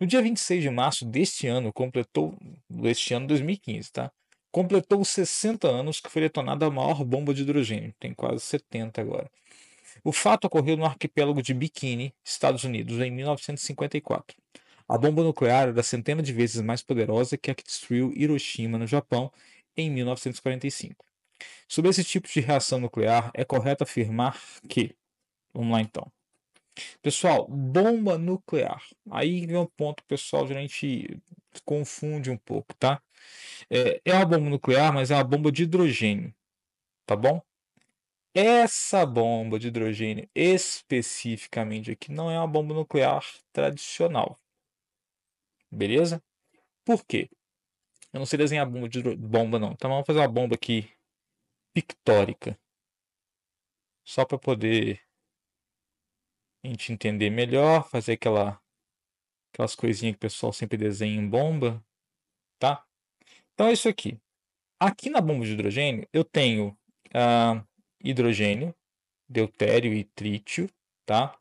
No dia 26 de março deste ano, completou, deste ano 2015, tá? Completou 60 anos que foi detonada a maior bomba de hidrogênio, tem quase 70 agora. O fato ocorreu no arquipélago de Bikini, Estados Unidos, em 1954. A bomba nuclear era centenas de vezes mais poderosa que a que destruiu Hiroshima, no Japão, em 1945. Sobre esse tipo de reação nuclear, é correto afirmar que. Vamos lá então. Pessoal, bomba nuclear. Aí vem um ponto, que o pessoal, geralmente confunde um pouco, tá? É, é uma bomba nuclear, mas é uma bomba de hidrogênio, tá bom? Essa bomba de hidrogênio, especificamente aqui, não é uma bomba nuclear tradicional. Beleza? Por quê? Eu não sei desenhar bomba, de bomba não. Então vamos fazer uma bomba aqui pictórica. Só para poder a gente entender melhor, fazer aquela, aquelas coisinhas que o pessoal sempre desenha em bomba, tá? Então é isso aqui. Aqui na bomba de hidrogênio, eu tenho ah, hidrogênio, deutério e trítio, tá?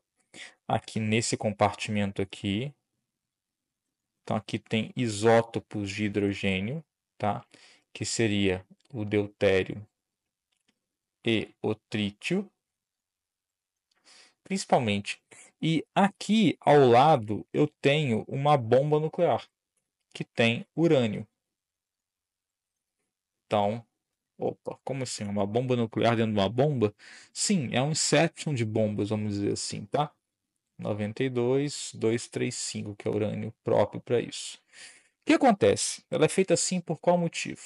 Aqui nesse compartimento aqui. Então aqui tem isótopos de hidrogênio, tá? Que seria o deutério e o trítio, principalmente. E aqui ao lado eu tenho uma bomba nuclear que tem urânio. Então, opa, como assim? Uma bomba nuclear dentro de uma bomba? Sim, é um inception de bombas, vamos dizer assim, tá? 92, 235, que é urânio próprio para isso. O que acontece? Ela é feita assim por qual motivo?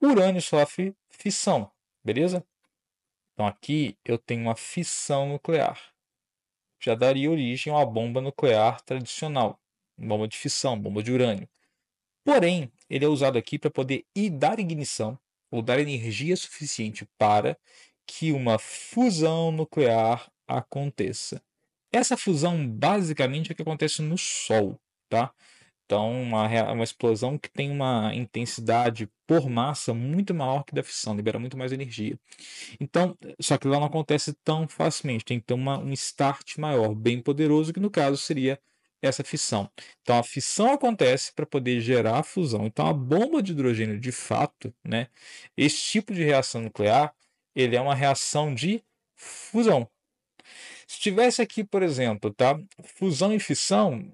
O urânio sofre é fissão, beleza? Então aqui eu tenho uma fissão nuclear já daria origem a uma bomba nuclear tradicional, bomba de fissão, bomba de urânio. Porém, ele é usado aqui para poder dar ignição ou dar energia suficiente para que uma fusão nuclear aconteça. Essa fusão basicamente é o que acontece no Sol, tá? Então, uma, uma explosão que tem uma intensidade por massa muito maior que da fissão, libera muito mais energia. Então, só que ela não acontece tão facilmente, tem que ter uma, um start maior, bem poderoso, que no caso seria essa fissão. Então, a fissão acontece para poder gerar a fusão. Então, a bomba de hidrogênio, de fato, né, esse tipo de reação nuclear, ele é uma reação de fusão. Se tivesse aqui, por exemplo, tá, fusão e fissão,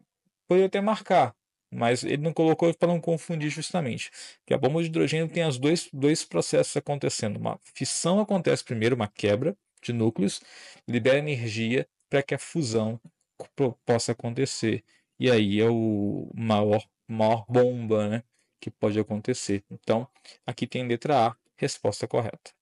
poderia até marcar, mas ele não colocou para não confundir justamente. Porque a bomba de hidrogênio tem os dois, dois processos acontecendo. Uma fissão acontece primeiro, uma quebra de núcleos, libera energia para que a fusão possa acontecer. E aí é o maior, maior bomba né, que pode acontecer. Então, aqui tem letra A, resposta correta.